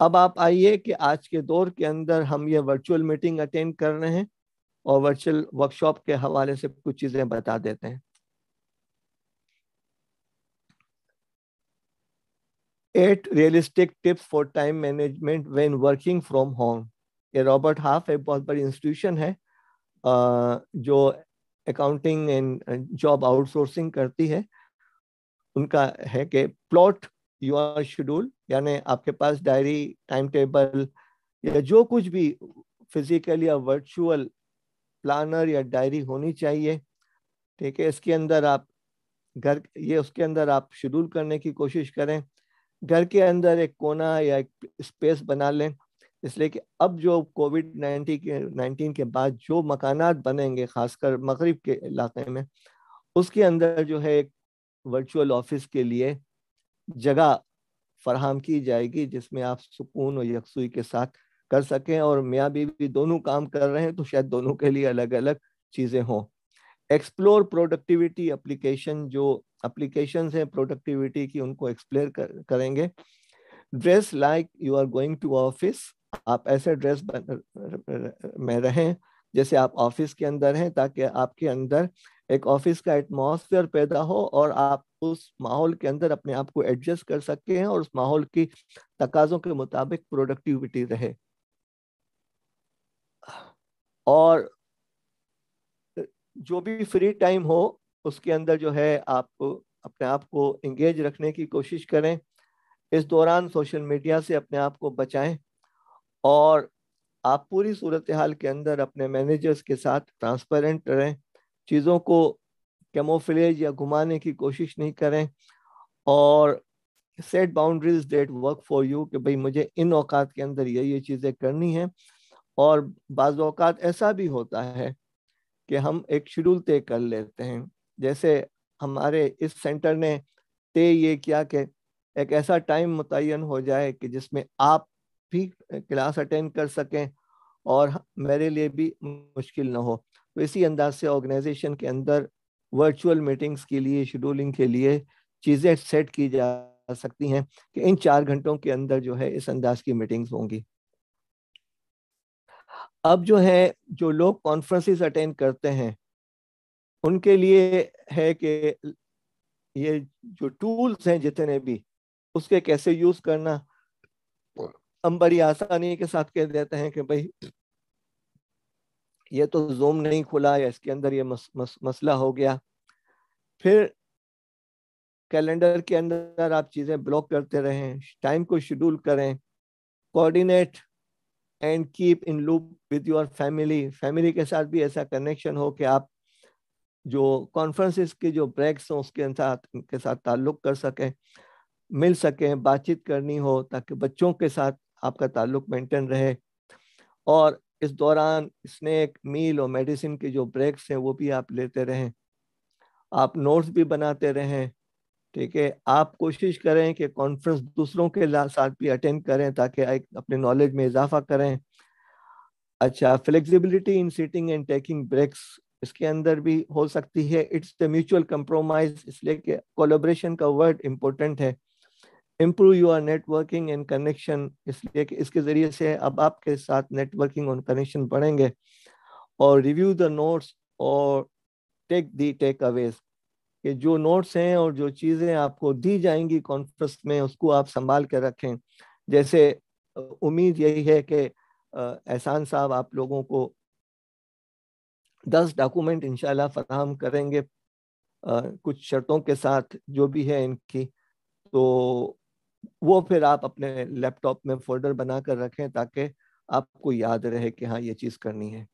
अब आप आइए कि आज के दौर के अंदर हम ये वर्चुअल मीटिंग अटेंड कर रहे हैं और वर्चुअल वर्कशॉप के हवाले से कुछ चीज़ें बता देते हैं eight realistic tips for time management when working from home ये रॉबर्ट हाफ एक बहुत बड़ी इंस्टीट्यूशन है जो अकाउंटिंग एंड जॉब आउटसोर्सिंग करती है उनका है कि प्लॉट योर शेड्यूल यानी आपके पास डायरी टाइम टेबल या जो कुछ भी फिजिकल या वर्चुअल प्लानर या डायरी होनी चाहिए ठीक है इसके अंदर आप घर ये उसके अंदर आप शेड्यूल करने की कोशिश करें घर के अंदर एक कोना या एक स्पेस बना लें इसलिए कि अब जो कोविड नाइन्टीन के नाइन्टीन के बाद जो मकानात बनेंगे खासकर मगरब के इलाके में उसके अंदर जो है एक वर्चुअल ऑफिस के लिए जगह फरहम की जाएगी जिसमें आप सुकून और यकसुई के साथ कर सकें और मियाँ बीवी दोनों काम कर रहे हैं तो शायद दोनों के लिए अलग अलग चीज़ें हों एक्सप्लोर प्रोडक्टिविटी अप्लीकेशन जो अप्लीकेशन हैं प्रोडक्टिविटी की उनको एक्सप्लोर कर, करेंगे dress like you are going to office आप ऐसे ड्रेस में रहें जैसे आप ऑफिस के अंदर हैं ताकि आपके अंदर एक ऑफिस का एटमॉस्फेयर पैदा हो और आप उस माहौल के अंदर अपने आप को एडजस्ट कर सके और उस माहौल की तकाजों के मुताबिक प्रोडक्टिविटी रहे और जो भी फ्री टाइम हो उसके अंदर जो है आप अपने आप को इंगेज रखने की कोशिश करें इस दौरान सोशल मीडिया से अपने आप को बचाएं और आप पूरी सूरत हाल के अंदर अपने मैनेजर्स के साथ ट्रांसपेरेंट रहें चीज़ों को कैमोफिलेज या घुमाने की कोशिश नहीं करें और set boundaries that work for you कि भाई मुझे इन औकात के अंदर ये ये चीज़ें करनी हैं और बाज़ अवकात ऐसा भी होता है कि हम एक शेड्यूल तय कर लेते हैं जैसे हमारे इस सेंटर ने तय ये किया कि एक ऐसा टाइम मुतन हो जाए कि जिसमें आप भी क्लास अटेंड कर सकें और मेरे लिए भी मुश्किल ना हो तो इसी अंदाज से ऑर्गेनाइजेशन के अंदर वर्चुअल मीटिंग्स के लिए शेड्यूलिंग के लिए चीज़ें सेट की जा सकती हैं कि इन चार घंटों के अंदर जो है इस अंदाज की मीटिंग्स होंगी अब जो है जो लोग कॉन्फ्रेंसिस अटेंड करते हैं उनके लिए है कि ये जो टूल्स हैं जितने भी उसके कैसे यूज करना हम बड़ी आसानी के साथ कह देते हैं कि भाई ये तो जूम नहीं खुला या इसके अंदर ये मस, मस, मसला हो गया फिर कैलेंडर के अंदर आप चीज़ें ब्लॉक करते रहें टाइम को शेड्यूल करें coordinate and keep in loop with your family family के साथ भी ऐसा कनेक्शन हो कि आप जो कॉन्फ्रेंसेस के जो ब्रेक्स हों उसके साथ उनके साथ ताल्लुक़ कर सकें मिल सकें बातचीत करनी हो ताकि बच्चों के साथ आपका ताल्लुक मेंटेन रहे और इस दौरान स्नैक मील और मेडिसिन के जो ब्रेक्स हैं वो भी आप लेते रहें आप नोट्स भी बनाते रहें ठीक है आप कोशिश करें कि कॉन्फ्रेंस दूसरों के साथ भी अटेंड करें ताकि अपने नॉलेज में इजाफा करें अच्छा flexibility in seating and taking breaks इसके अंदर भी हो सकती है इट्स द म्यूचुअल कंप्रोमाइज इसलिए कि कोलोब्रेशन का वर्ड इम्पोर्टेंट है improve your networking and connection इसलिए कि इसके ज़रिए से अब आपके साथ नेटवर्किंग और कनेक्शन बढ़ेंगे और रिव्यू द नोट्स और टेक दी टेक अवेज कि जो नोट्स हैं और जो चीज़ें आपको दी जाएंगी कॉन्फ्रेंस में उसको आप संभाल के रखें जैसे उम्मीद यही है कि एहसान साहब आप लोगों को दस डॉक्यूमेंट इंशाल्लाह फराहम करेंगे आ, कुछ शर्तों के साथ जो भी है इनकी तो वो फिर आप अपने लैपटॉप में फोल्डर बना कर रखें ताकि आपको याद रहे कि हाँ ये चीज़ करनी है